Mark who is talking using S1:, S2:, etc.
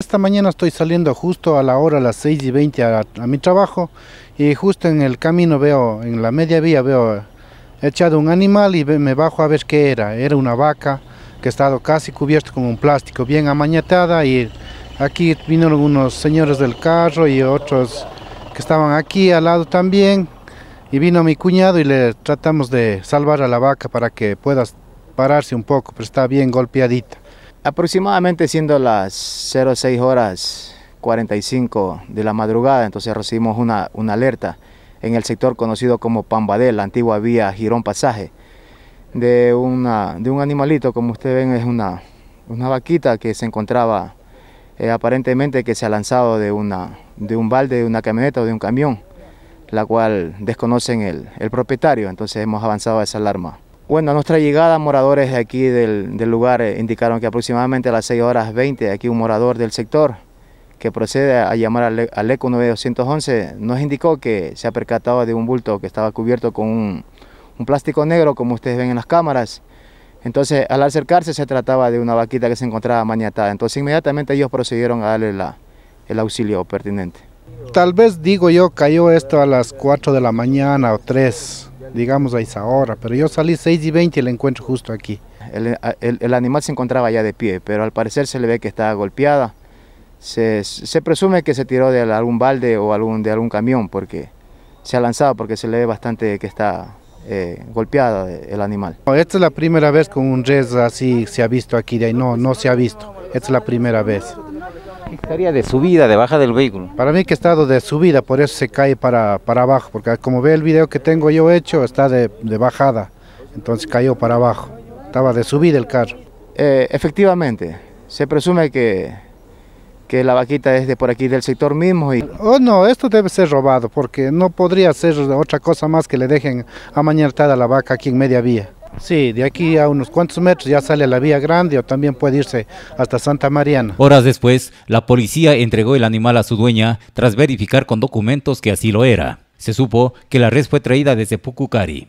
S1: Esta mañana estoy saliendo justo a la hora, a las 6 y 20 a, mi trabajo y justo en el camino veo, en la media vía veo echado un animal y me bajo a ver qué era. Era una vaca que estaba casi cubierta con un plástico, bien amañatada y aquí vinieron unos señores del carro y otros que estaban aquí al lado también y vino mi cuñado y le tratamos de salvar a la vaca para que pueda pararse un poco, pero está bien golpeadita. Aproximadamente siendo las 06
S2: horas 45 de la madrugada, entonces recibimos una, una alerta en el sector conocido como Pambadel, la antigua vía Girón Pasaje, de, una, de un animalito, como ustedes ven, es una, una vaquita que se encontraba eh, aparentemente que se ha lanzado de, una, de un balde, de una camioneta o de un camión, la cual desconocen el, el propietario, entonces hemos avanzado a esa alarma. Bueno, a nuestra llegada, moradores de aquí del, lugar eh, indicaron que aproximadamente a las 6 horas 20, aquí un morador del sector que procede a llamar al, ECO e 9211 nos indicó que se ha percatado de un bulto que estaba cubierto con un, plástico negro, como ustedes ven en las cámaras. Entonces, al acercarse, se trataba de una vaquita que se encontraba maniatada. Entonces, inmediatamente ellos procedieron a darle el auxilio pertinente.
S1: Tal vez, digo yo, cayó esto a las 4 de la mañana o 3 digamos a esa hora, pero yo salí 6 y 20 y la encuentro justo aquí. Eh, el, el, animal se encontraba ya de pie, pero al parecer se le ve que está golpeada.
S2: Se, se, presume que se tiró de algún balde o algún, de algún camión porque se ha lanzado, porque se le ve
S1: bastante que está eh, golpeada el animal. Esta es la primera vez que un res así se ha visto aquí, de no, no se ha visto. Esta es la primera vez. Estaría de subida,
S2: de baja del vehículo.
S1: Para mí que estado de subida, por eso se cae para, para abajo, porque como ve el video que tengo yo hecho, está de, de bajada, entonces cayó para abajo, estaba de subida el carro. Eh, efectivamente, se presume que, que la vaquita es de por aquí del sector mismo. Y... Oh no, esto debe ser robado, porque no podría ser otra cosa más que le dejen amañartada la vaca aquí en media vía. Sí, de aquí a unos cuantos metros ya sale la vía grande o también puede irse hasta Santa Mariana. Horas después, la policía entregó el animal a su dueña tras verificar con documentos que así lo era. Se supo que la res fue traída desde Pucucari.